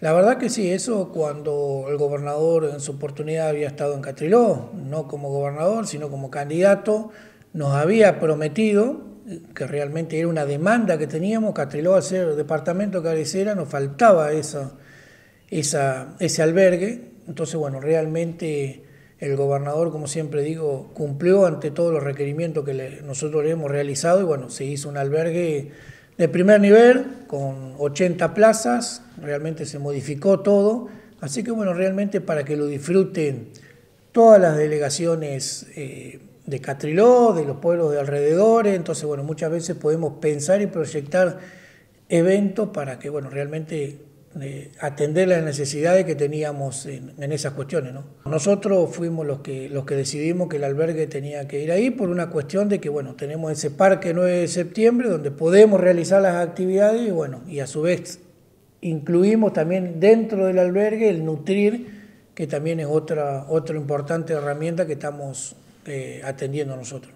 La verdad que sí, eso cuando el gobernador en su oportunidad había estado en Catriló, no como gobernador, sino como candidato, nos había prometido que realmente era una demanda que teníamos, Catriló a ser departamento cabecera, nos faltaba esa, esa, ese albergue. Entonces, bueno, realmente el gobernador, como siempre digo, cumplió ante todos los requerimientos que nosotros le hemos realizado y bueno, se hizo un albergue de primer nivel, con 80 plazas, realmente se modificó todo, así que bueno, realmente para que lo disfruten todas las delegaciones eh, de Catriló, de los pueblos de alrededores, entonces bueno, muchas veces podemos pensar y proyectar eventos para que bueno, realmente atender las necesidades que teníamos en, esas cuestiones. Nosotros fuimos los que, los que decidimos que el albergue tenía que ir ahí por una cuestión de que, bueno, tenemos ese parque 9 de septiembre donde podemos realizar las actividades y, bueno, y a su vez incluimos también dentro del albergue el nutrir, que también es otra, otra importante herramienta que estamos eh, atendiendo nosotros.